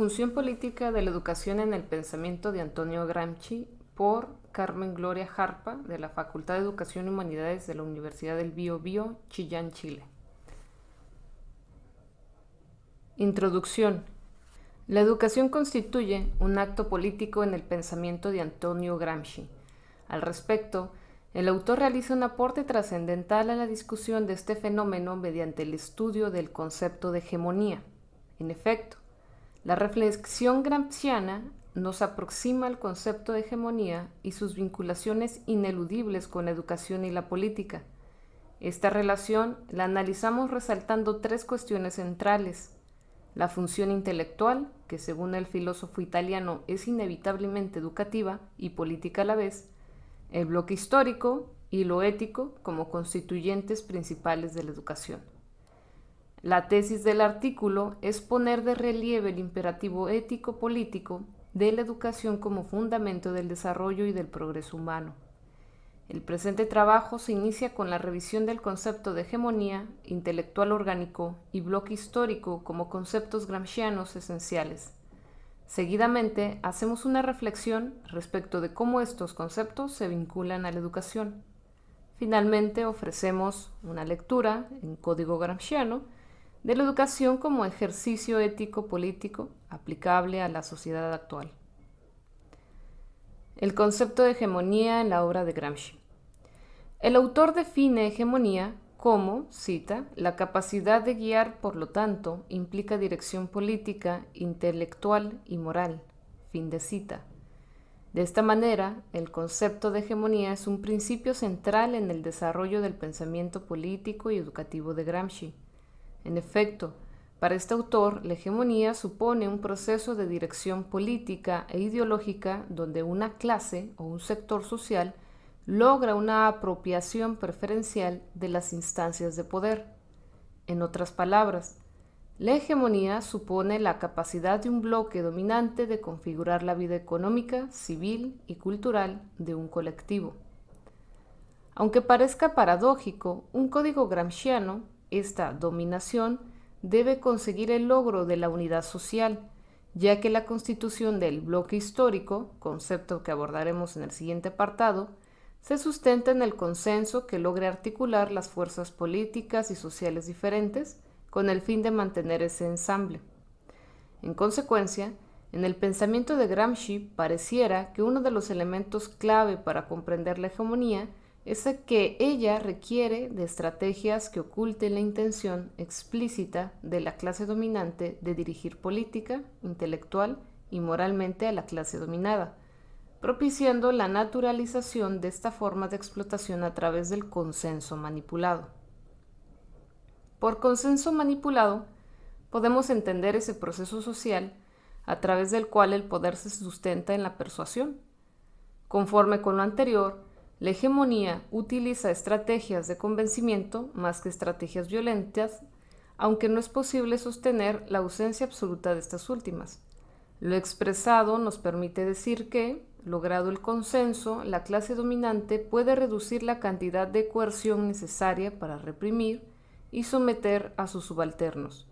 Función política de la educación en el pensamiento de Antonio Gramsci por Carmen Gloria Jarpa de la Facultad de Educación y Humanidades de la Universidad del Bio Bio, Chillán, Chile. Introducción. La educación constituye un acto político en el pensamiento de Antonio Gramsci. Al respecto, el autor realiza un aporte trascendental a la discusión de este fenómeno mediante el estudio del concepto de hegemonía. En efecto, la reflexión gramsciana nos aproxima al concepto de hegemonía y sus vinculaciones ineludibles con la educación y la política. Esta relación la analizamos resaltando tres cuestiones centrales. La función intelectual, que según el filósofo italiano es inevitablemente educativa y política a la vez, el bloque histórico y lo ético como constituyentes principales de la educación. La tesis del artículo es poner de relieve el imperativo ético-político de la educación como fundamento del desarrollo y del progreso humano. El presente trabajo se inicia con la revisión del concepto de hegemonía, intelectual orgánico y bloque histórico como conceptos gramscianos esenciales. Seguidamente, hacemos una reflexión respecto de cómo estos conceptos se vinculan a la educación. Finalmente, ofrecemos una lectura en código gramsciano de la educación como ejercicio ético-político aplicable a la sociedad actual. El concepto de hegemonía en la obra de Gramsci. El autor define hegemonía como, cita, la capacidad de guiar, por lo tanto, implica dirección política, intelectual y moral. Fin de cita. De esta manera, el concepto de hegemonía es un principio central en el desarrollo del pensamiento político y educativo de Gramsci en efecto, para este autor, la hegemonía supone un proceso de dirección política e ideológica donde una clase o un sector social logra una apropiación preferencial de las instancias de poder. En otras palabras, la hegemonía supone la capacidad de un bloque dominante de configurar la vida económica, civil y cultural de un colectivo. Aunque parezca paradójico, un código gramsciano esta dominación debe conseguir el logro de la unidad social, ya que la constitución del bloque histórico, concepto que abordaremos en el siguiente apartado, se sustenta en el consenso que logre articular las fuerzas políticas y sociales diferentes con el fin de mantener ese ensamble. En consecuencia, en el pensamiento de Gramsci pareciera que uno de los elementos clave para comprender la hegemonía es que ella requiere de estrategias que oculten la intención explícita de la clase dominante de dirigir política, intelectual y moralmente a la clase dominada, propiciando la naturalización de esta forma de explotación a través del consenso manipulado. Por consenso manipulado, podemos entender ese proceso social a través del cual el poder se sustenta en la persuasión. Conforme con lo anterior, la hegemonía utiliza estrategias de convencimiento más que estrategias violentas, aunque no es posible sostener la ausencia absoluta de estas últimas. Lo expresado nos permite decir que, logrado el consenso, la clase dominante puede reducir la cantidad de coerción necesaria para reprimir y someter a sus subalternos.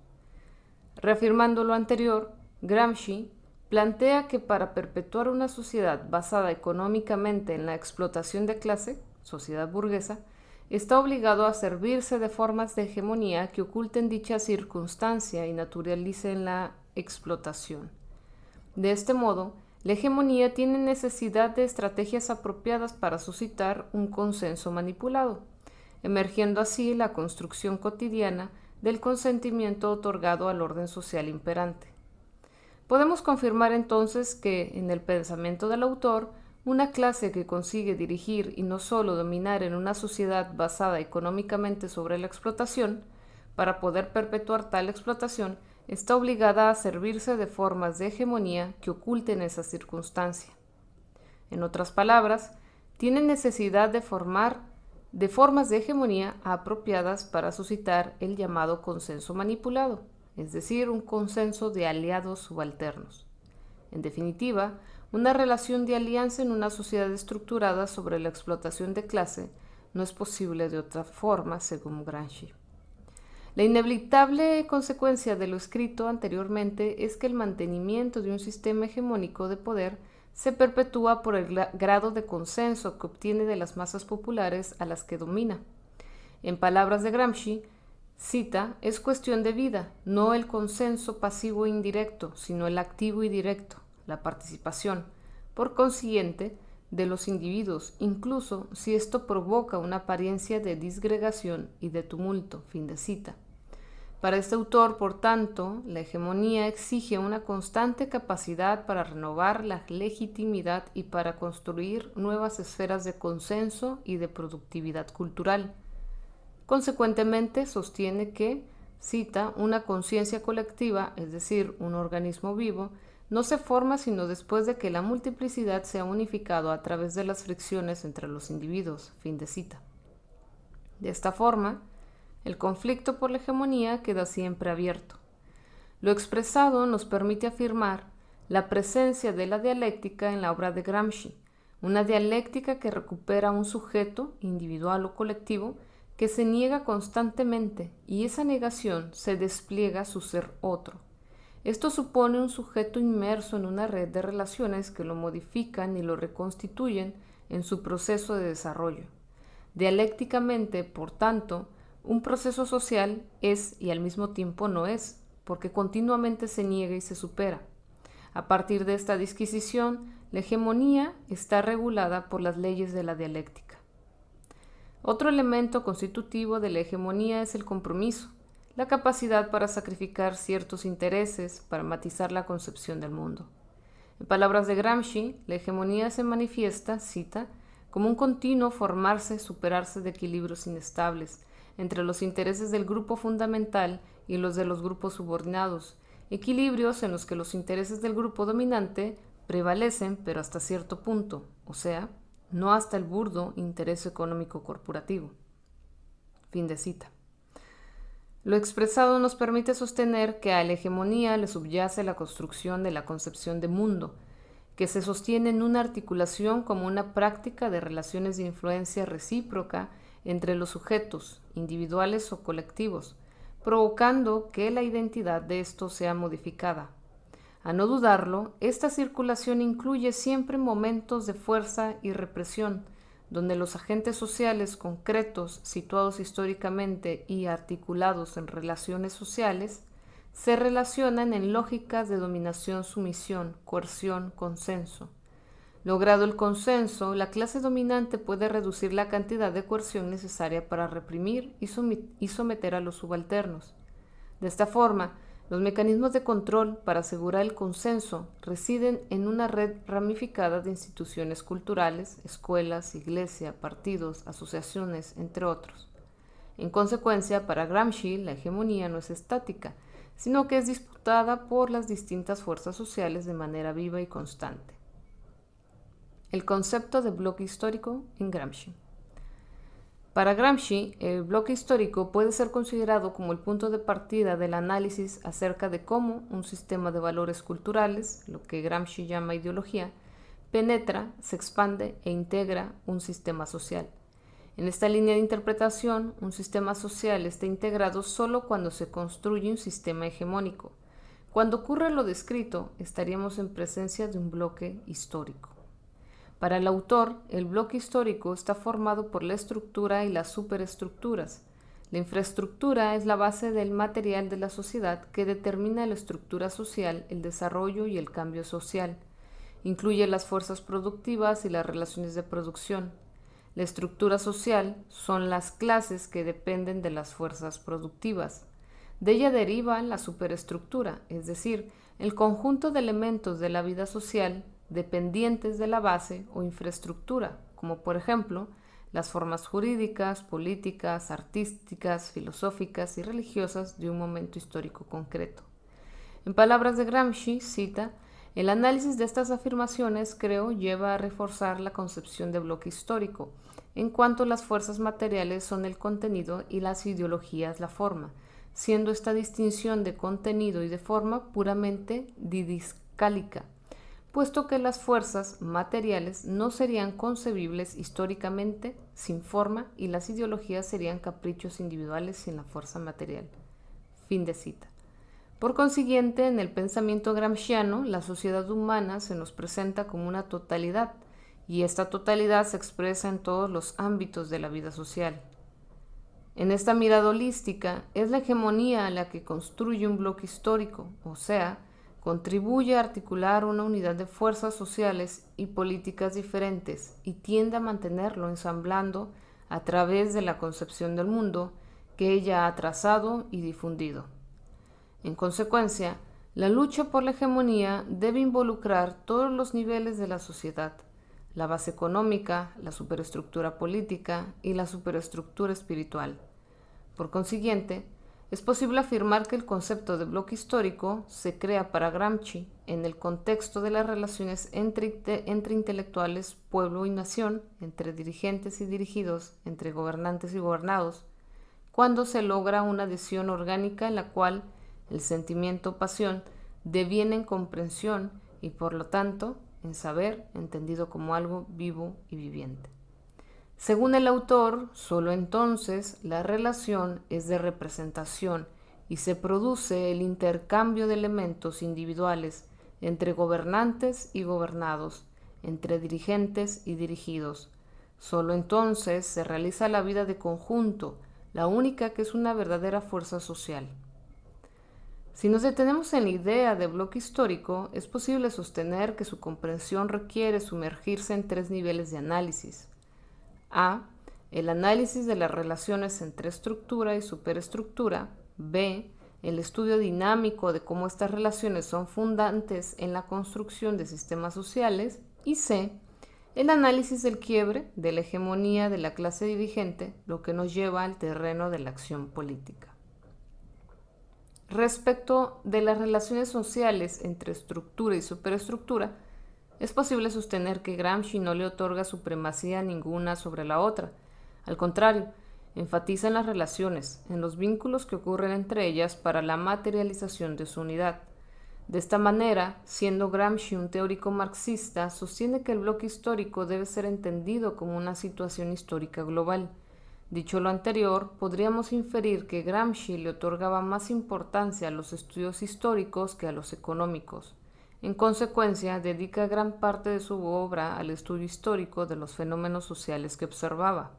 Reafirmando lo anterior, Gramsci plantea que para perpetuar una sociedad basada económicamente en la explotación de clase, sociedad burguesa, está obligado a servirse de formas de hegemonía que oculten dicha circunstancia y naturalicen la explotación. De este modo, la hegemonía tiene necesidad de estrategias apropiadas para suscitar un consenso manipulado, emergiendo así la construcción cotidiana del consentimiento otorgado al orden social imperante. Podemos confirmar entonces que, en el pensamiento del autor, una clase que consigue dirigir y no solo dominar en una sociedad basada económicamente sobre la explotación, para poder perpetuar tal explotación, está obligada a servirse de formas de hegemonía que oculten esa circunstancia. En otras palabras, tiene necesidad de formar de formas de hegemonía apropiadas para suscitar el llamado consenso manipulado es decir, un consenso de aliados subalternos. En definitiva, una relación de alianza en una sociedad estructurada sobre la explotación de clase no es posible de otra forma, según Gramsci. La inevitable consecuencia de lo escrito anteriormente es que el mantenimiento de un sistema hegemónico de poder se perpetúa por el grado de consenso que obtiene de las masas populares a las que domina. En palabras de Gramsci, Cita, es cuestión de vida, no el consenso pasivo e indirecto, sino el activo y directo, la participación, por consiguiente, de los individuos, incluso si esto provoca una apariencia de disgregación y de tumulto. Fin de cita. Para este autor, por tanto, la hegemonía exige una constante capacidad para renovar la legitimidad y para construir nuevas esferas de consenso y de productividad cultural. Consecuentemente, sostiene que, cita, una conciencia colectiva, es decir, un organismo vivo, no se forma sino después de que la multiplicidad se ha unificado a través de las fricciones entre los individuos. Fin de cita. De esta forma, el conflicto por la hegemonía queda siempre abierto. Lo expresado nos permite afirmar la presencia de la dialéctica en la obra de Gramsci, una dialéctica que recupera un sujeto, individual o colectivo, que se niega constantemente y esa negación se despliega a su ser otro. Esto supone un sujeto inmerso en una red de relaciones que lo modifican y lo reconstituyen en su proceso de desarrollo. Dialécticamente, por tanto, un proceso social es y al mismo tiempo no es, porque continuamente se niega y se supera. A partir de esta disquisición, la hegemonía está regulada por las leyes de la dialéctica. Otro elemento constitutivo de la hegemonía es el compromiso, la capacidad para sacrificar ciertos intereses para matizar la concepción del mundo. En palabras de Gramsci, la hegemonía se manifiesta, cita, como un continuo formarse, superarse de equilibrios inestables entre los intereses del grupo fundamental y los de los grupos subordinados, equilibrios en los que los intereses del grupo dominante prevalecen pero hasta cierto punto, o sea, no hasta el burdo interés económico corporativo. Fin de cita. Lo expresado nos permite sostener que a la hegemonía le subyace la construcción de la concepción de mundo, que se sostiene en una articulación como una práctica de relaciones de influencia recíproca entre los sujetos, individuales o colectivos, provocando que la identidad de estos sea modificada, a no dudarlo, esta circulación incluye siempre momentos de fuerza y represión, donde los agentes sociales concretos situados históricamente y articulados en relaciones sociales se relacionan en lógicas de dominación, sumisión, coerción, consenso. Logrado el consenso, la clase dominante puede reducir la cantidad de coerción necesaria para reprimir y, someter a los subalternos. De esta forma, los mecanismos de control para asegurar el consenso residen en una red ramificada de instituciones culturales, escuelas, iglesia, partidos, asociaciones, entre otros. En consecuencia, para Gramsci, la hegemonía no es estática, sino que es disputada por las distintas fuerzas sociales de manera viva y constante. El concepto de bloque histórico en Gramsci. Para Gramsci, el bloque histórico puede ser considerado como el punto de partida del análisis acerca de cómo un sistema de valores culturales, lo que Gramsci llama ideología, penetra, se expande e integra un sistema social. En esta línea de interpretación, un sistema social está integrado solo cuando se construye un sistema hegemónico. Cuando ocurre lo descrito, estaríamos en presencia de un bloque histórico. Para el autor, el bloque histórico está formado por la estructura y las superestructuras. La infraestructura es la base del material de la sociedad que determina la estructura social, el desarrollo y el cambio social. Incluye las fuerzas productivas y las relaciones de producción. La estructura social son las clases que dependen de las fuerzas productivas. De ella deriva la superestructura, es decir, el conjunto de elementos de la vida social dependientes de la base o infraestructura, como por ejemplo las formas jurídicas, políticas, artísticas, filosóficas y religiosas de un momento histórico concreto. En palabras de Gramsci, cita, el análisis de estas afirmaciones, creo, lleva a reforzar la concepción de bloque histórico, en cuanto las fuerzas materiales son el contenido y las ideologías la forma, siendo esta distinción de contenido y de forma puramente didiscálica, puesto que las fuerzas materiales no serían concebibles históricamente sin forma y las ideologías serían caprichos individuales sin la fuerza material. Fin de cita. Por consiguiente, en el pensamiento gramsciano, la sociedad humana se nos presenta como una totalidad, y esta totalidad se expresa en todos los ámbitos de la vida social. En esta mirada holística es la hegemonía la que construye un bloque histórico, o sea, contribuye a articular una unidad de fuerzas sociales y políticas diferentes y tiende a mantenerlo ensamblando a través de la concepción del mundo que ella ha trazado y difundido. En consecuencia, la lucha por la hegemonía debe involucrar todos los niveles de la sociedad, la base económica, la superestructura política y la superestructura espiritual. Por consiguiente, es posible afirmar que el concepto de bloque histórico se crea para Gramsci en el contexto de las relaciones entre, intelectuales, pueblo y nación, entre dirigentes y dirigidos, entre gobernantes y gobernados, cuando se logra una adhesión orgánica en la cual el sentimiento o pasión deviene en comprensión y por lo tanto en saber entendido como algo vivo y viviente. Según el autor, solo entonces la relación es de representación y se produce el intercambio de elementos individuales entre gobernantes y gobernados, entre dirigentes y dirigidos. Solo entonces se realiza la vida de conjunto, la única que es una verdadera fuerza social. Si nos detenemos en la idea de bloque histórico, es posible sostener que su comprensión requiere sumergirse en tres niveles de análisis. A. El análisis de las relaciones entre estructura y superestructura. B. El estudio dinámico de cómo estas relaciones son fundantes en la construcción de sistemas sociales. Y C. El análisis del quiebre, de la hegemonía de la clase dirigente, lo que nos lleva al terreno de la acción política. Respecto de las relaciones sociales entre estructura y superestructura, es posible sostener que Gramsci no le otorga supremacía ninguna sobre la otra. Al contrario, enfatiza en las relaciones, en los vínculos que ocurren entre ellas para la materialización de su unidad. De esta manera, siendo Gramsci un teórico marxista, sostiene que el bloque histórico debe ser entendido como una situación histórica global. Dicho lo anterior, podríamos inferir que Gramsci le otorgaba más importancia a los estudios históricos que a los económicos. En consecuencia, dedica gran parte de su obra al estudio histórico de los fenómenos sociales que observaba.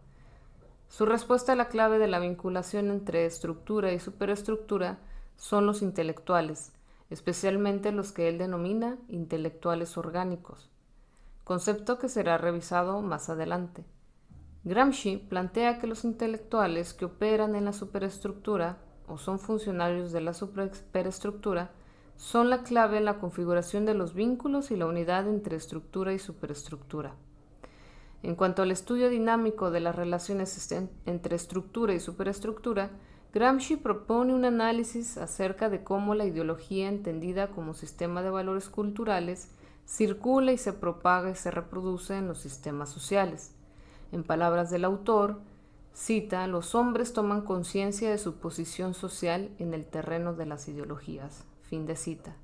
Su respuesta a la clave de la vinculación entre estructura y superestructura son los intelectuales, especialmente los que él denomina intelectuales orgánicos, concepto que será revisado más adelante. Gramsci plantea que los intelectuales que operan en la superestructura o son funcionarios de la superestructura son la clave en la configuración de los vínculos y la unidad entre estructura y superestructura. En cuanto al estudio dinámico de las relaciones entre estructura y superestructura, Gramsci propone un análisis acerca de cómo la ideología entendida como sistema de valores culturales circula y se propaga y se reproduce en los sistemas sociales. En palabras del autor, cita, los hombres toman conciencia de su posición social en el terreno de las ideologías. Fin de cita.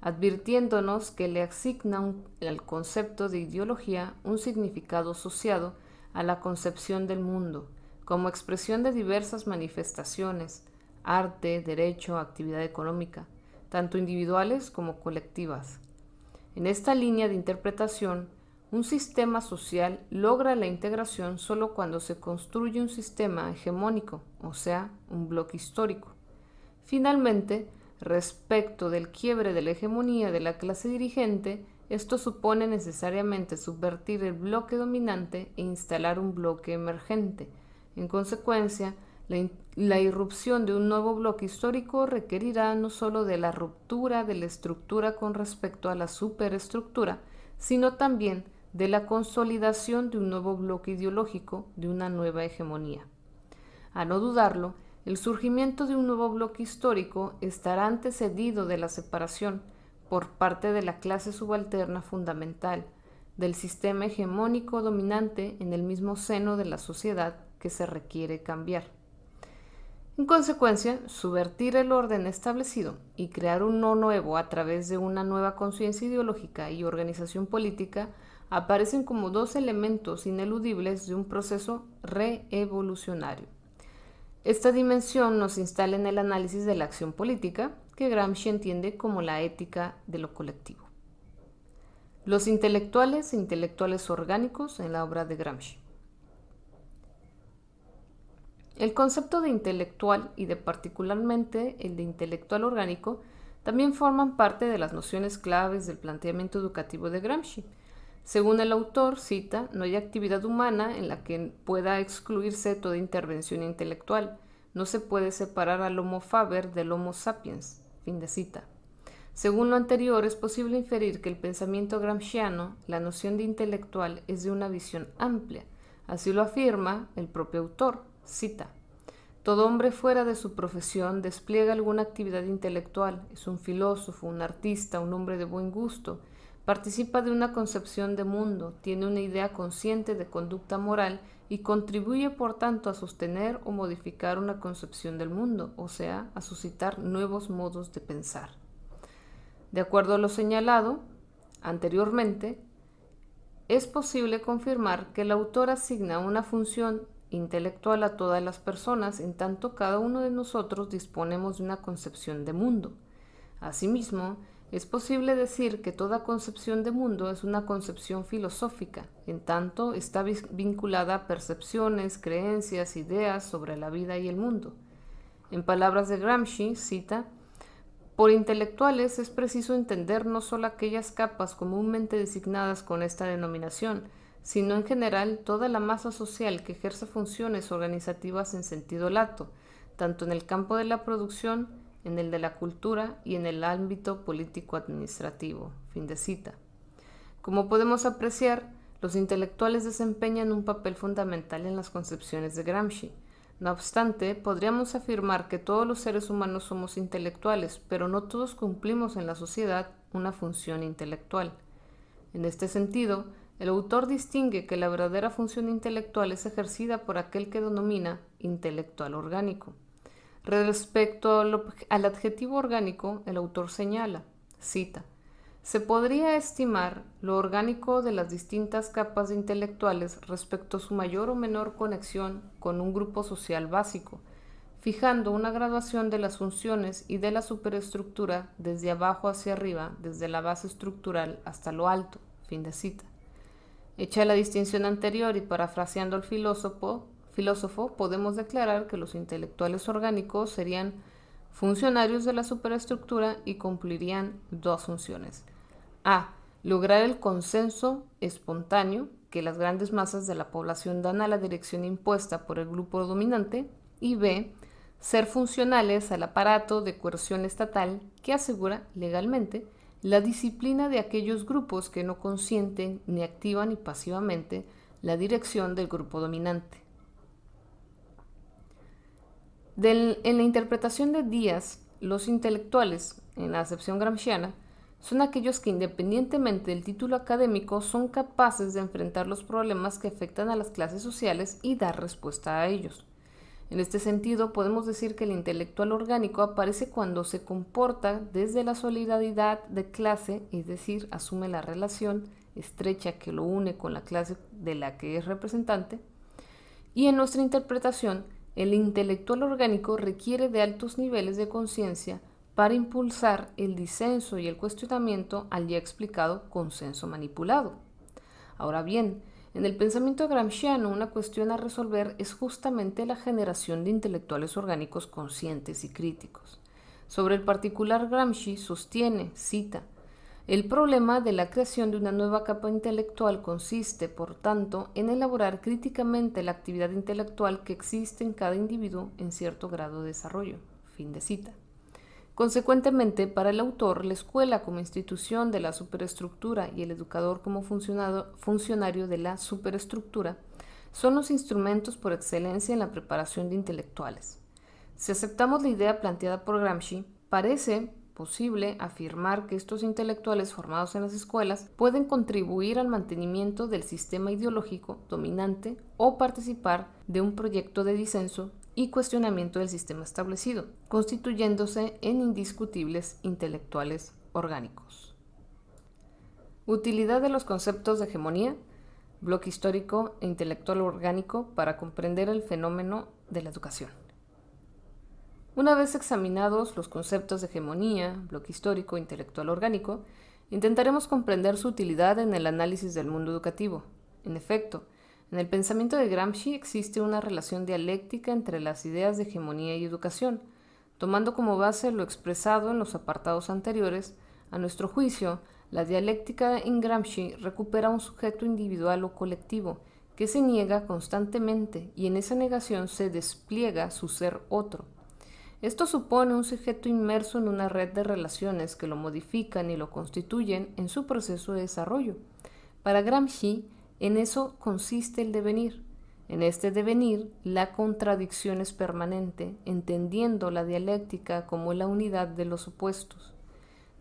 Advirtiéndonos que le asigna al concepto de ideología un significado asociado a la concepción del mundo, como expresión de diversas manifestaciones, arte, derecho, actividad económica, tanto individuales como colectivas. En esta línea de interpretación, un sistema social logra la integración solo cuando se construye un sistema hegemónico, o sea, un bloque histórico. Finalmente, respecto del quiebre de la hegemonía de la clase dirigente, esto supone necesariamente subvertir el bloque dominante e instalar un bloque emergente. En consecuencia, la, irrupción de un nuevo bloque histórico requerirá no sólo de la ruptura de la estructura con respecto a la superestructura, sino también de la consolidación de un nuevo bloque ideológico, de una nueva hegemonía. A no dudarlo, el surgimiento de un nuevo bloque histórico estará antecedido de la separación, por parte de la clase subalterna fundamental, del sistema hegemónico dominante en el mismo seno de la sociedad que se requiere cambiar. En consecuencia, subvertir el orden establecido y crear un no nuevo a través de una nueva conciencia ideológica y organización política aparecen como dos elementos ineludibles de un proceso reevolucionario. Esta dimensión nos instala en el análisis de la acción política, que Gramsci entiende como la ética de lo colectivo. Los intelectuales e intelectuales orgánicos en la obra de Gramsci. El concepto de intelectual y de particularmente el de intelectual orgánico también forman parte de las nociones claves del planteamiento educativo de Gramsci, según el autor, cita, no hay actividad humana en la que pueda excluirse toda intervención intelectual. No se puede separar al Homo faber del Homo sapiens. Fin de cita. Según lo anterior, es posible inferir que el pensamiento gramsciano, la noción de intelectual, es de una visión amplia. Así lo afirma el propio autor. Cita. Todo hombre fuera de su profesión despliega alguna actividad intelectual. Es un filósofo, un artista, un hombre de buen gusto, Participa de una concepción de mundo, tiene una idea consciente de conducta moral y contribuye por tanto a sostener o modificar una concepción del mundo, o sea, a suscitar nuevos modos de pensar. De acuerdo a lo señalado anteriormente, es posible confirmar que el autor asigna una función intelectual a todas las personas en tanto cada uno de nosotros disponemos de una concepción de mundo. Asimismo, es posible decir que toda concepción de mundo es una concepción filosófica, en tanto está vinculada a percepciones, creencias, ideas sobre la vida y el mundo. En palabras de Gramsci, cita, por intelectuales es preciso entender no solo aquellas capas comúnmente designadas con esta denominación, sino en general toda la masa social que ejerce funciones organizativas en sentido lato, tanto en el campo de la producción, en el de la cultura y en el ámbito político-administrativo. Fin de cita. Como podemos apreciar, los intelectuales desempeñan un papel fundamental en las concepciones de Gramsci. No obstante, podríamos afirmar que todos los seres humanos somos intelectuales, pero no todos cumplimos en la sociedad una función intelectual. En este sentido, el autor distingue que la verdadera función intelectual es ejercida por aquel que denomina intelectual orgánico Respecto al, adjetivo orgánico, el autor señala, cita, se podría estimar lo orgánico de las distintas capas intelectuales respecto a su mayor o menor conexión con un grupo social básico, fijando una graduación de las funciones y de la superestructura desde abajo hacia arriba, desde la base estructural hasta lo alto. Fin de cita. Hecha la distinción anterior y parafraseando al filósofo, filósofo, podemos declarar que los intelectuales orgánicos serían funcionarios de la superestructura y cumplirían dos funciones. A. Lograr el consenso espontáneo que las grandes masas de la población dan a la dirección impuesta por el grupo dominante. Y B. Ser funcionales al aparato de coerción estatal que asegura legalmente la disciplina de aquellos grupos que no consienten ni activan y pasivamente la dirección del grupo dominante en la interpretación de Díaz, los intelectuales, en la acepción gramsciana, son aquellos que independientemente del título académico son capaces de enfrentar los problemas que afectan a las clases sociales y dar respuesta a ellos. En este sentido, podemos decir que el intelectual orgánico aparece cuando se comporta desde la solidaridad de clase, es decir, asume la relación estrecha que lo une con la clase de la que es representante, y en nuestra interpretación el intelectual orgánico requiere de altos niveles de conciencia para impulsar el disenso y el cuestionamiento al ya explicado consenso manipulado. Ahora bien, en el pensamiento gramsciano una cuestión a resolver es justamente la generación de intelectuales orgánicos conscientes y críticos. Sobre el particular Gramsci sostiene, cita, el problema de la creación de una nueva capa intelectual consiste, por tanto, en elaborar críticamente la actividad intelectual que existe en cada individuo en cierto grado de desarrollo. Fin de cita. Consecuentemente, para el autor, la escuela como institución de la superestructura y el educador como funcionario de la superestructura son los instrumentos por excelencia en la preparación de intelectuales. Si aceptamos la idea planteada por Gramsci, parece posible afirmar que estos intelectuales formados en las escuelas pueden contribuir al mantenimiento del sistema ideológico dominante o participar de un proyecto de disenso y cuestionamiento del sistema establecido, constituyéndose en indiscutibles intelectuales orgánicos. Utilidad de los conceptos de hegemonía, bloque histórico e intelectual orgánico para comprender el fenómeno de la educación. Una vez examinados los conceptos de hegemonía, bloque histórico, intelectual orgánico, intentaremos comprender su utilidad en el análisis del mundo educativo. En efecto, en el pensamiento de Gramsci existe una relación dialéctica entre las ideas de hegemonía y educación, tomando como base lo expresado en los apartados anteriores, a nuestro juicio, la dialéctica en Gramsci recupera un sujeto individual o colectivo que se niega constantemente y en esa negación se despliega su ser otro. Esto supone un sujeto inmerso en una red de relaciones que lo modifican y lo constituyen en su proceso de desarrollo. Para Gramsci, en eso consiste el devenir. En este devenir, la contradicción es permanente, entendiendo la dialéctica como la unidad de los opuestos.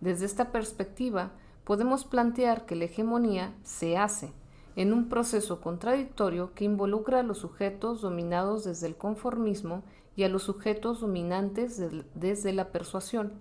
Desde esta perspectiva, podemos plantear que la hegemonía se hace en un proceso contradictorio que involucra a los sujetos dominados desde el conformismo y a los sujetos dominantes desde la persuasión.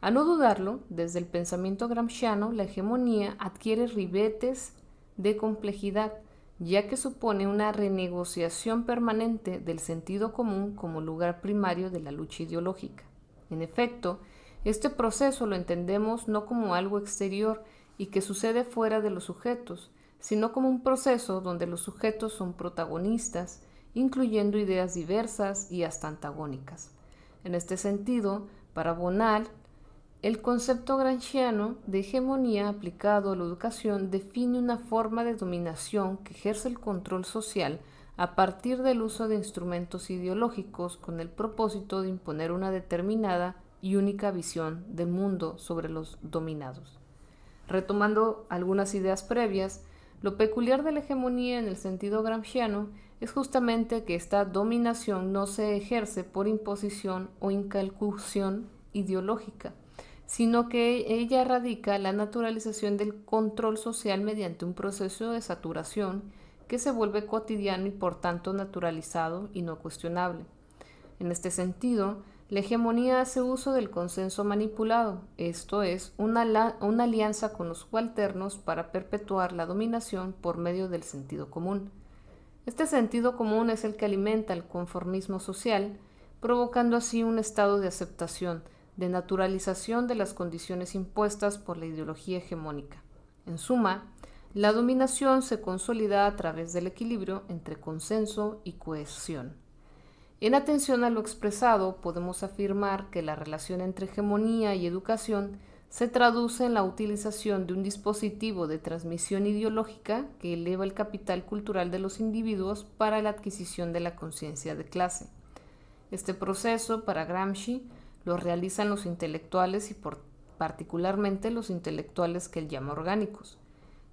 A no dudarlo, desde el pensamiento gramsciano, la hegemonía adquiere ribetes de complejidad, ya que supone una renegociación permanente del sentido común como lugar primario de la lucha ideológica. En efecto, este proceso lo entendemos no como algo exterior y que sucede fuera de los sujetos, sino como un proceso donde los sujetos son protagonistas incluyendo ideas diversas y hasta antagónicas. En este sentido, para Bonal, el concepto gramsciano de hegemonía aplicado a la educación define una forma de dominación que ejerce el control social a partir del uso de instrumentos ideológicos con el propósito de imponer una determinada y única visión del mundo sobre los dominados. Retomando algunas ideas previas, lo peculiar de la hegemonía en el sentido gramsciano es justamente que esta dominación no se ejerce por imposición o incalcución ideológica, sino que ella radica la naturalización del control social mediante un proceso de saturación que se vuelve cotidiano y por tanto naturalizado y no cuestionable. En este sentido, la hegemonía hace uso del consenso manipulado, esto es, una, alianza con los subalternos para perpetuar la dominación por medio del sentido común. Este sentido común es el que alimenta el conformismo social, provocando así un estado de aceptación, de naturalización de las condiciones impuestas por la ideología hegemónica. En suma, la dominación se consolida a través del equilibrio entre consenso y cohesión. En atención a lo expresado, podemos afirmar que la relación entre hegemonía y educación se traduce en la utilización de un dispositivo de transmisión ideológica que eleva el capital cultural de los individuos para la adquisición de la conciencia de clase. Este proceso, para Gramsci, lo realizan los intelectuales y particularmente los intelectuales que él llama orgánicos.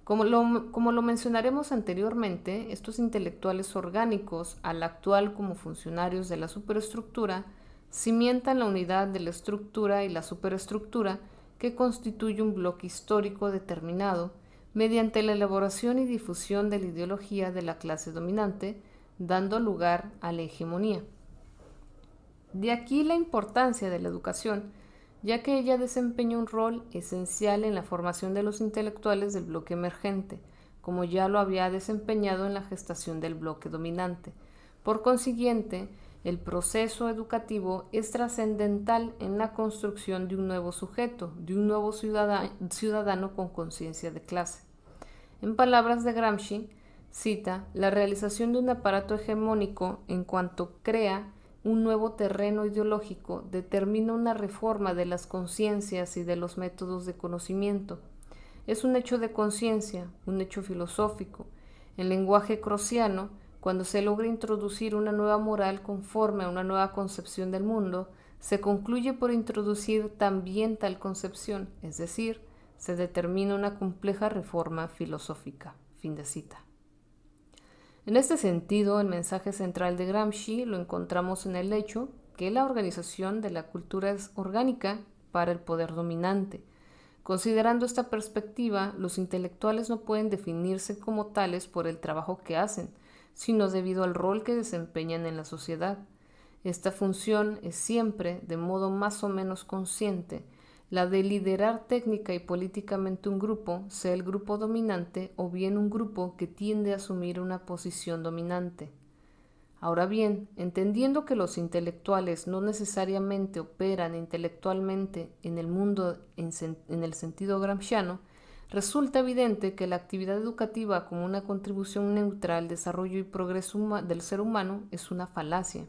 Como lo, como lo, mencionaremos anteriormente, estos intelectuales orgánicos, al actual como funcionarios de la superestructura, cimientan la unidad de la estructura y la superestructura que constituye un bloque histórico determinado mediante la elaboración y difusión de la ideología de la clase dominante, dando lugar a la hegemonía. De aquí la importancia de la educación, ya que ella desempeña un rol esencial en la formación de los intelectuales del bloque emergente, como ya lo había desempeñado en la gestación del bloque dominante, por consiguiente, el proceso educativo es trascendental en la construcción de un nuevo sujeto, de un nuevo ciudadano, con conciencia de clase. En palabras de Gramsci, cita, la realización de un aparato hegemónico en cuanto crea un nuevo terreno ideológico determina una reforma de las conciencias y de los métodos de conocimiento. Es un hecho de conciencia, un hecho filosófico. el lenguaje crociano, cuando se logra introducir una nueva moral conforme a una nueva concepción del mundo, se concluye por introducir también tal concepción, es decir, se determina una compleja reforma filosófica. Fin de cita. En este sentido, el mensaje central de Gramsci lo encontramos en el hecho que la organización de la cultura es orgánica para el poder dominante. Considerando esta perspectiva, los intelectuales no pueden definirse como tales por el trabajo que hacen, sino debido al rol que desempeñan en la sociedad. Esta función es siempre, de modo más o menos consciente, la de liderar técnica y políticamente un grupo, sea el grupo dominante o bien un grupo que tiende a asumir una posición dominante. Ahora bien, entendiendo que los intelectuales no necesariamente operan intelectualmente en el mundo en, el sentido gramsciano, resulta evidente que la actividad educativa como una contribución neutral al desarrollo y progreso del ser humano es una falacia.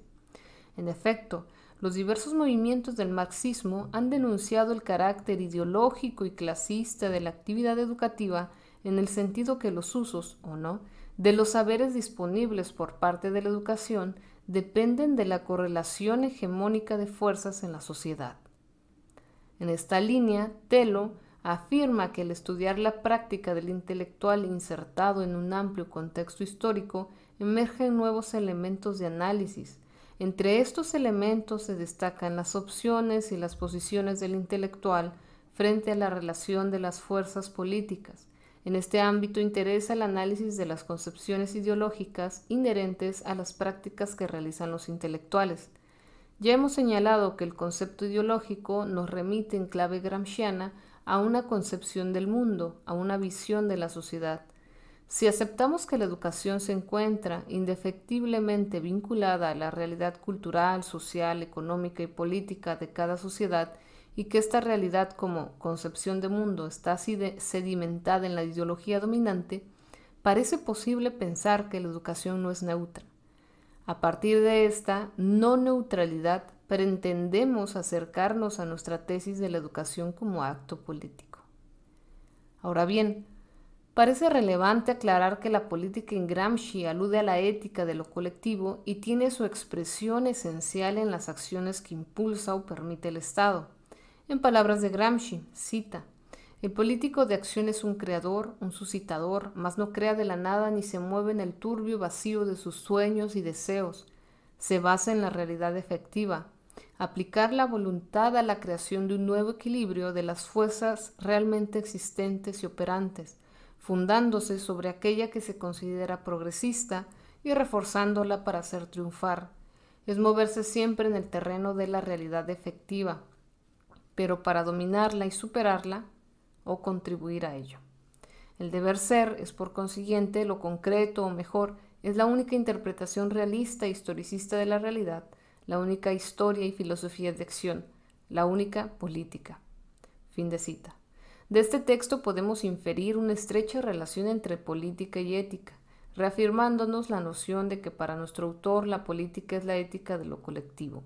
En efecto, los diversos movimientos del marxismo han denunciado el carácter ideológico y clasista de la actividad educativa en el sentido que los usos, o no, de los saberes disponibles por parte de la educación dependen de la correlación hegemónica de fuerzas en la sociedad. En esta línea, Telo afirma que al estudiar la práctica del intelectual insertado en un amplio contexto histórico emergen nuevos elementos de análisis. Entre estos elementos se destacan las opciones y las posiciones del intelectual frente a la relación de las fuerzas políticas. En este ámbito interesa el análisis de las concepciones ideológicas inherentes a las prácticas que realizan los intelectuales. Ya hemos señalado que el concepto ideológico nos remite en clave gramsciana a una concepción del mundo, a una visión de la sociedad. Si aceptamos que la educación se encuentra indefectiblemente vinculada a la realidad cultural, social, económica y política de cada sociedad, y que esta realidad como concepción de mundo está sedimentada en la ideología dominante, parece posible pensar que la educación no es neutra. A partir de esta no neutralidad pero entendemos acercarnos a nuestra tesis de la educación como acto político. Ahora bien, parece relevante aclarar que la política en Gramsci alude a la ética de lo colectivo y tiene su expresión esencial en las acciones que impulsa o permite el Estado. En palabras de Gramsci, cita, el político de acción es un creador, un suscitador, mas no crea de la nada ni se mueve en el turbio vacío de sus sueños y deseos. Se basa en la realidad efectiva, aplicar la voluntad a la creación de un nuevo equilibrio de las fuerzas realmente existentes y operantes, fundándose sobre aquella que se considera progresista y reforzándola para hacer triunfar. Es moverse siempre en el terreno de la realidad efectiva, pero para dominarla y superarla o contribuir a ello. El deber ser es por consiguiente lo concreto o mejor, es la única interpretación realista e historicista de la realidad la única historia y filosofía de acción, la única política. Fin de cita. De este texto podemos inferir una estrecha relación entre política y ética, reafirmándonos la noción de que para nuestro autor la política es la ética de lo colectivo.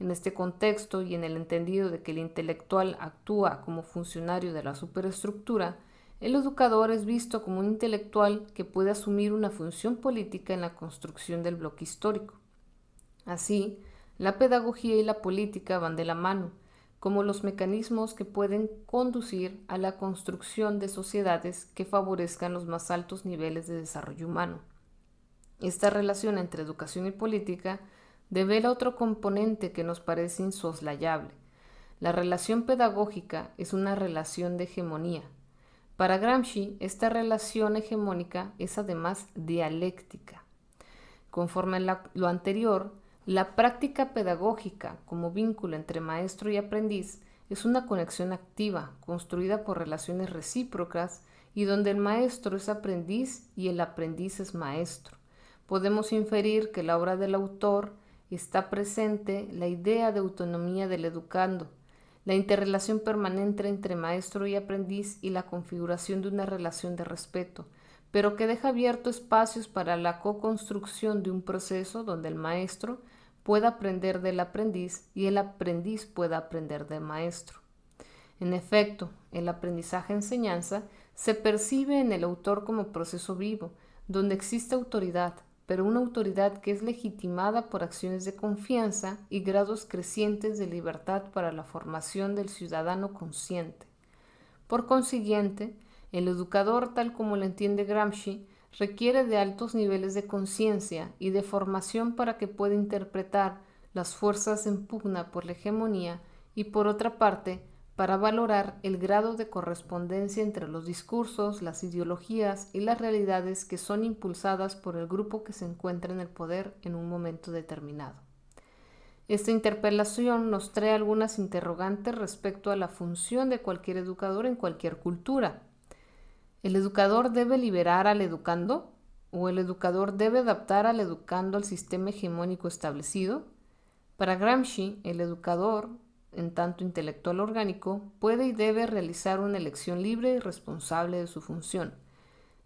En este contexto y en el entendido de que el intelectual actúa como funcionario de la superestructura, el educador es visto como un intelectual que puede asumir una función política en la construcción del bloque histórico. Así, la pedagogía y la política van de la mano, como los mecanismos que pueden conducir a la construcción de sociedades que favorezcan los más altos niveles de desarrollo humano. Esta relación entre educación y política devela otro componente que nos parece insoslayable. La relación pedagógica es una relación de hegemonía. Para Gramsci, esta relación hegemónica es además dialéctica. Conforme a lo anterior, la práctica pedagógica como vínculo entre maestro y aprendiz es una conexión activa, construida por relaciones recíprocas y donde el maestro es aprendiz y el aprendiz es maestro. Podemos inferir que la obra del autor está presente la idea de autonomía del educando, la interrelación permanente entre maestro y aprendiz y la configuración de una relación de respeto, pero que deja abierto espacios para la co-construcción de un proceso donde el maestro pueda aprender del aprendiz y el aprendiz pueda aprender del maestro. En efecto, el aprendizaje-enseñanza se percibe en el autor como proceso vivo, donde existe autoridad, pero una autoridad que es legitimada por acciones de confianza y grados crecientes de libertad para la formación del ciudadano consciente. Por consiguiente, el educador, tal como lo entiende Gramsci, requiere de altos niveles de conciencia y de formación para que pueda interpretar las fuerzas en pugna por la hegemonía y, por otra parte, para valorar el grado de correspondencia entre los discursos, las ideologías y las realidades que son impulsadas por el grupo que se encuentra en el poder en un momento determinado. Esta interpelación nos trae algunas interrogantes respecto a la función de cualquier educador en cualquier cultura. ¿El educador debe liberar al educando? ¿O el educador debe adaptar al educando al sistema hegemónico establecido? Para Gramsci, el educador, en tanto intelectual orgánico, puede y debe realizar una elección libre y responsable de su función.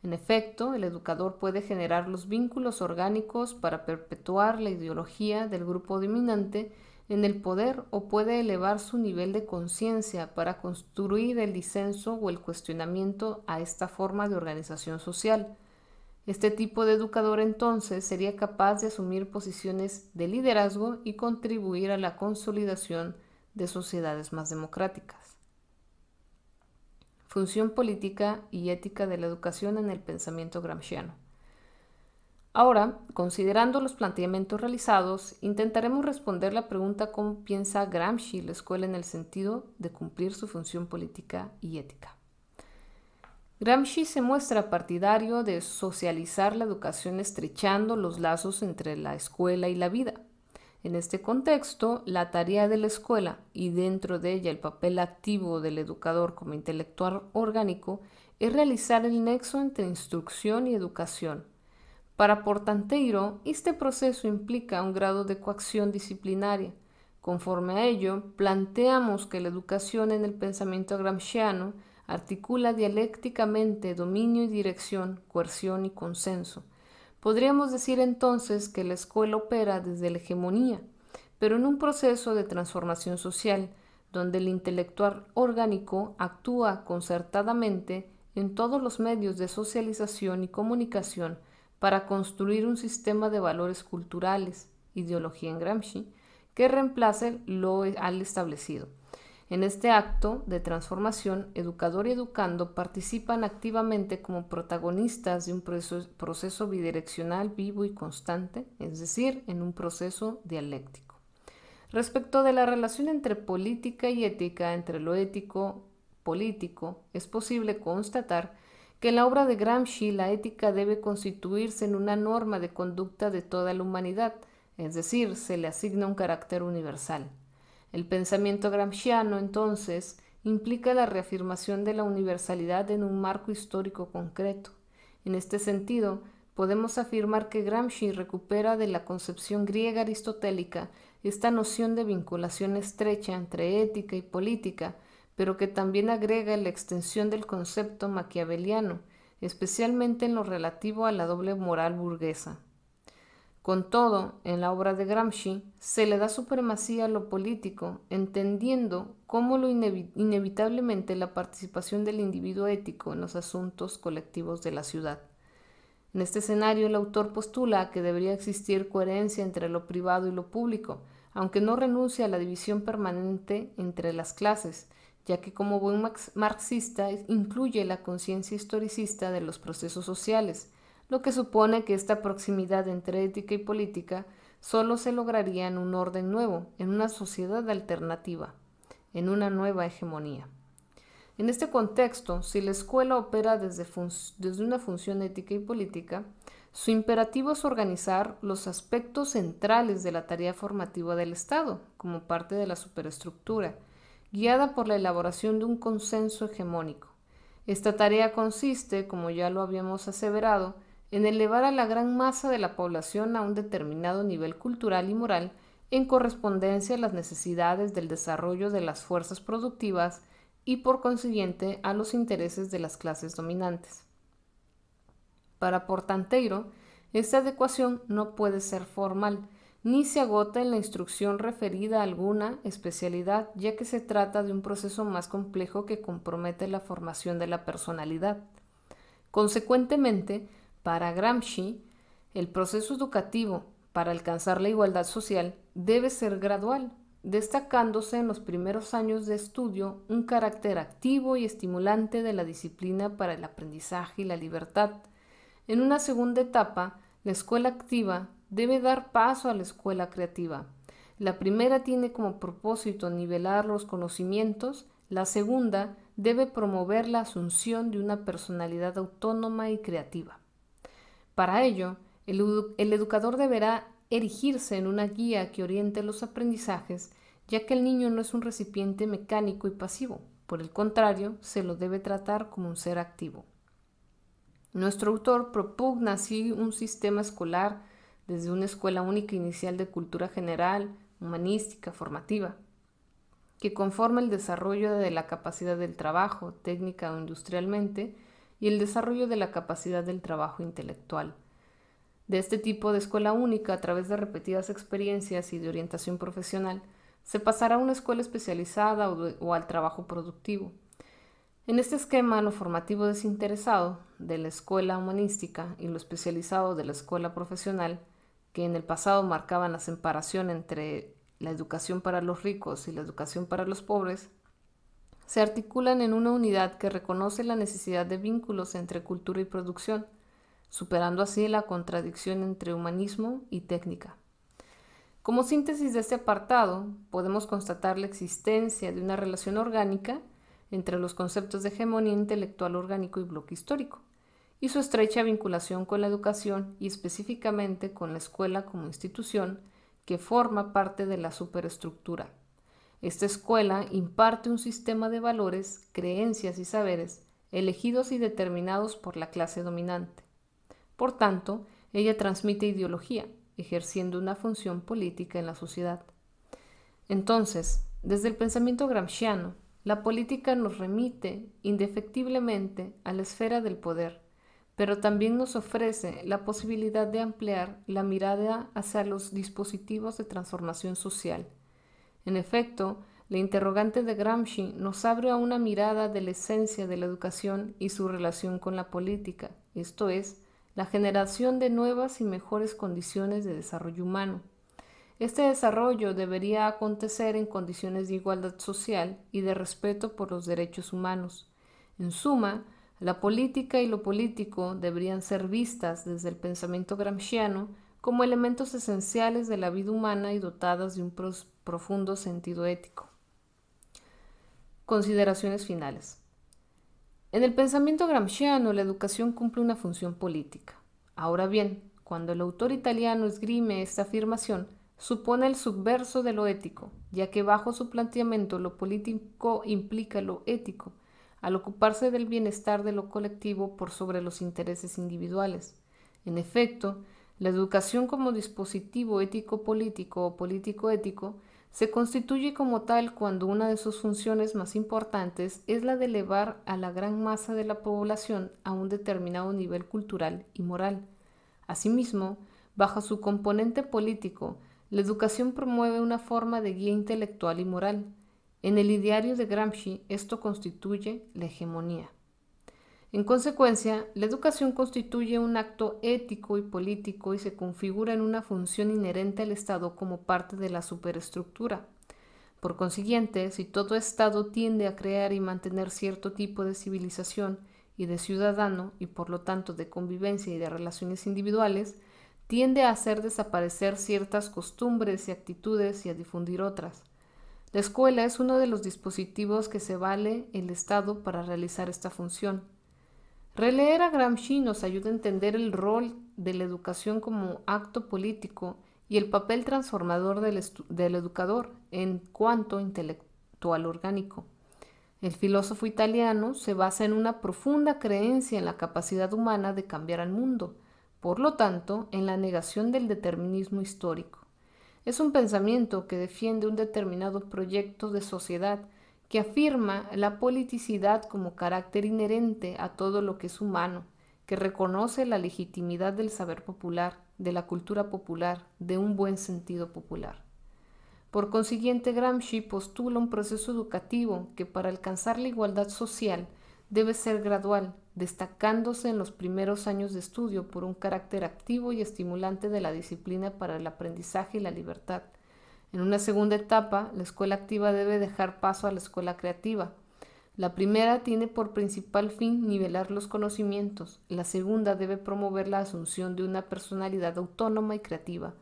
En efecto, el educador puede generar los vínculos orgánicos para perpetuar la ideología del grupo dominante en el poder o puede elevar su nivel de conciencia para construir el disenso o el cuestionamiento a esta forma de organización social. Este tipo de educador entonces sería capaz de asumir posiciones de liderazgo y contribuir a la consolidación de sociedades más democráticas. Función política y ética de la educación en el pensamiento gramsciano. Ahora, considerando los planteamientos realizados, intentaremos responder la pregunta cómo piensa Gramsci la escuela en el sentido de cumplir su función política y ética. Gramsci se muestra partidario de socializar la educación estrechando los lazos entre la escuela y la vida. En este contexto, la tarea de la escuela y dentro de ella el papel activo del educador como intelectual orgánico es realizar el nexo entre instrucción y educación para Portanteiro, este proceso implica un grado de coacción disciplinaria. Conforme a ello, planteamos que la educación en el pensamiento gramsciano articula dialécticamente dominio y dirección, coerción y consenso. Podríamos decir entonces que la escuela opera desde la hegemonía, pero en un proceso de transformación social, donde el intelectual orgánico actúa concertadamente en todos los medios de socialización y comunicación, para construir un sistema de valores culturales, ideología en Gramsci, que reemplace lo al establecido. En este acto de transformación, educador y educando participan activamente como protagonistas de un proceso, proceso, bidireccional vivo y constante, es decir, en un proceso dialéctico. Respecto de la relación entre política y ética, entre lo ético, político, es posible constatar que en la obra de Gramsci la ética debe constituirse en una norma de conducta de toda la humanidad, es decir, se le asigna un carácter universal. El pensamiento gramsciano, entonces, implica la reafirmación de la universalidad en un marco histórico concreto. En este sentido, podemos afirmar que Gramsci recupera de la concepción griega aristotélica esta noción de vinculación estrecha entre ética y política, pero que también agrega la extensión del concepto maquiaveliano, especialmente en lo relativo a la doble moral burguesa. Con todo, en la obra de Gramsci se le da supremacía a lo político, entendiendo cómo lo inevitablemente la participación del individuo ético en los asuntos colectivos de la ciudad. En este escenario, el autor postula que debería existir coherencia entre lo privado y lo público, aunque no renuncia a la división permanente entre las clases, ya que como buen marxista incluye la conciencia historicista de los procesos sociales, lo que supone que esta proximidad entre ética y política solo se lograría en un orden nuevo, en una sociedad alternativa, en una nueva hegemonía. En este contexto, si la escuela opera desde, desde una función ética y política, su imperativo es organizar los aspectos centrales de la tarea formativa del Estado como parte de la superestructura, guiada por la elaboración de un consenso hegemónico. Esta tarea consiste, como ya lo habíamos aseverado, en elevar a la gran masa de la población a un determinado nivel cultural y moral en correspondencia a las necesidades del desarrollo de las fuerzas productivas y por consiguiente a los intereses de las clases dominantes. Para Portanteiro, esta adecuación no puede ser formal, ni se agota en la instrucción referida a alguna especialidad, ya que se trata de un proceso más complejo que compromete la formación de la personalidad. Consecuentemente, para Gramsci, el proceso educativo para alcanzar la igualdad social debe ser gradual, destacándose en los primeros años de estudio un carácter activo y estimulante de la disciplina para el aprendizaje y la libertad. En una segunda etapa, la escuela activa debe dar paso a la escuela creativa. La primera tiene como propósito nivelar los conocimientos, la segunda debe promover la asunción de una personalidad autónoma y creativa. Para ello, el, educador deberá erigirse en una guía que oriente los aprendizajes, ya que el niño no es un recipiente mecánico y pasivo, por el contrario, se lo debe tratar como un ser activo. Nuestro autor propugna así un sistema escolar desde una escuela única e inicial de cultura general, humanística, formativa, que conforma el desarrollo de la capacidad del trabajo, técnica o industrialmente, y el desarrollo de la capacidad del trabajo intelectual. De este tipo de escuela única, a través de repetidas experiencias y de orientación profesional, se pasará a una escuela especializada o, al trabajo productivo. En este esquema, lo formativo desinteresado de la escuela humanística y lo especializado de la escuela profesional que en el pasado marcaban la separación entre la educación para los ricos y la educación para los pobres, se articulan en una unidad que reconoce la necesidad de vínculos entre cultura y producción, superando así la contradicción entre humanismo y técnica. Como síntesis de este apartado, podemos constatar la existencia de una relación orgánica entre los conceptos de hegemonía intelectual orgánico y bloque histórico, y su estrecha vinculación con la educación y específicamente con la escuela como institución que forma parte de la superestructura. Esta escuela imparte un sistema de valores, creencias y saberes elegidos y determinados por la clase dominante. Por tanto, ella transmite ideología, ejerciendo una función política en la sociedad. Entonces, desde el pensamiento gramsciano, la política nos remite indefectiblemente a la esfera del poder, pero también nos ofrece la posibilidad de ampliar la mirada hacia los dispositivos de transformación social. En efecto, la interrogante de Gramsci nos abre a una mirada de la esencia de la educación y su relación con la política, esto es, la generación de nuevas y mejores condiciones de desarrollo humano. Este desarrollo debería acontecer en condiciones de igualdad social y de respeto por los derechos humanos. En suma, la política y lo político deberían ser vistas desde el pensamiento gramsciano como elementos esenciales de la vida humana y dotadas de un profundo sentido ético. Consideraciones finales. En el pensamiento gramsciano, la educación cumple una función política. Ahora bien, cuando el autor italiano esgrime esta afirmación, supone el subverso de lo ético, ya que bajo su planteamiento lo político implica lo ético, al ocuparse del bienestar de lo colectivo por sobre los intereses individuales. En efecto, la educación como dispositivo ético-político o político-ético se constituye como tal cuando una de sus funciones más importantes es la de elevar a la gran masa de la población a un determinado nivel cultural y moral. Asimismo, bajo su componente político, la educación promueve una forma de guía intelectual y moral. En el ideario de Gramsci esto constituye la hegemonía. En consecuencia, la educación constituye un acto ético y político y se configura en una función inherente al Estado como parte de la superestructura. Por consiguiente, si todo Estado tiende a crear y mantener cierto tipo de civilización y de ciudadano, y por lo tanto de convivencia y de relaciones individuales, tiende a hacer desaparecer ciertas costumbres y actitudes y a difundir otras. La escuela es uno de los dispositivos que se vale el Estado para realizar esta función. Releer a Gramsci nos ayuda a entender el rol de la educación como acto político y el papel transformador del, educador en cuanto intelectual orgánico. El filósofo italiano se basa en una profunda creencia en la capacidad humana de cambiar al mundo, por lo tanto, en la negación del determinismo histórico. Es un pensamiento que defiende un determinado proyecto de sociedad, que afirma la politicidad como carácter inherente a todo lo que es humano, que reconoce la legitimidad del saber popular, de la cultura popular, de un buen sentido popular. Por consiguiente, Gramsci postula un proceso educativo que para alcanzar la igualdad social debe ser gradual, destacándose en los primeros años de estudio por un carácter activo y estimulante de la disciplina para el aprendizaje y la libertad. En una segunda etapa, la escuela activa debe dejar paso a la escuela creativa. La primera tiene por principal fin nivelar los conocimientos, la segunda debe promover la asunción de una personalidad autónoma y creativa.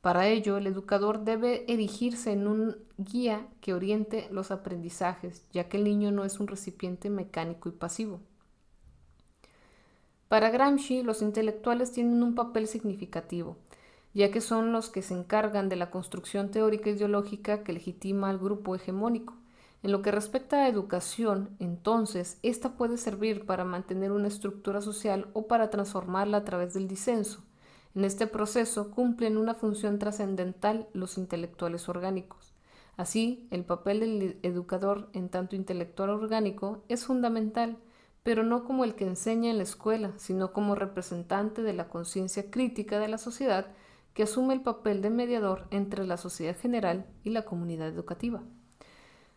Para ello, el educador debe erigirse en un guía que oriente los aprendizajes, ya que el niño no es un recipiente mecánico y pasivo. Para Gramsci, los intelectuales tienen un papel significativo, ya que son los que se encargan de la construcción teórica e ideológica que legitima al grupo hegemónico. En lo que respecta a educación, entonces, esta puede servir para mantener una estructura social o para transformarla a través del disenso. En este proceso cumplen una función trascendental los intelectuales orgánicos. Así, el papel del educador en tanto intelectual orgánico es fundamental, pero no como el que enseña en la escuela, sino como representante de la conciencia crítica de la sociedad que asume el papel de mediador entre la sociedad general y la comunidad educativa.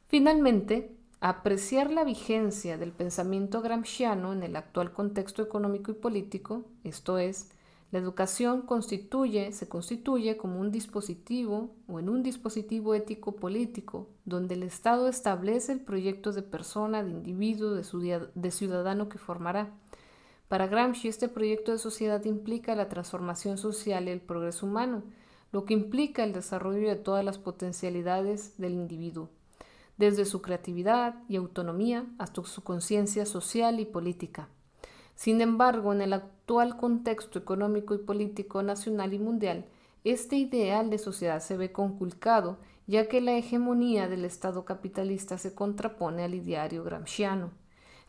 Finalmente, apreciar la vigencia del pensamiento gramsciano en el actual contexto económico y político, esto es, la educación constituye, se constituye como un dispositivo o en un dispositivo ético-político donde el Estado establece el proyecto de persona, de individuo, de, de ciudadano que formará. Para Gramsci, este proyecto de sociedad implica la transformación social y el progreso humano, lo que implica el desarrollo de todas las potencialidades del individuo, desde su creatividad y autonomía hasta su conciencia social y política. Sin embargo, en el actual contexto económico y político nacional y mundial, este ideal de sociedad se ve conculcado, ya que la hegemonía del Estado capitalista se contrapone al ideario gramsciano.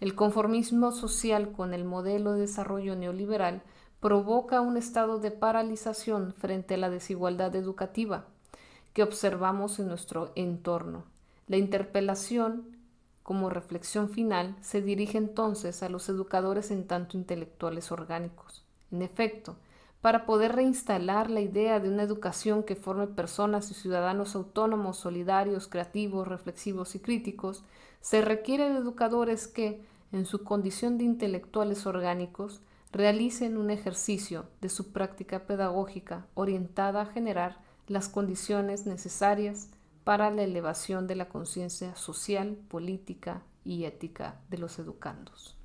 El conformismo social con el modelo de desarrollo neoliberal provoca un estado de paralización frente a la desigualdad educativa que observamos en nuestro entorno. La interpelación como reflexión final, se dirige entonces a los educadores en tanto intelectuales orgánicos. En efecto, para poder reinstalar la idea de una educación que forme personas y ciudadanos autónomos, solidarios, creativos, reflexivos y críticos, se requiere de educadores que, en su condición de intelectuales orgánicos, realicen un ejercicio de su práctica pedagógica orientada a generar las condiciones necesarias para la elevación de la conciencia social, política y ética de los educandos.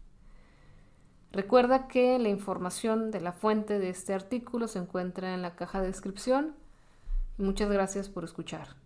Recuerda que la información de la fuente de este artículo se encuentra en la caja de descripción. Muchas gracias por escuchar.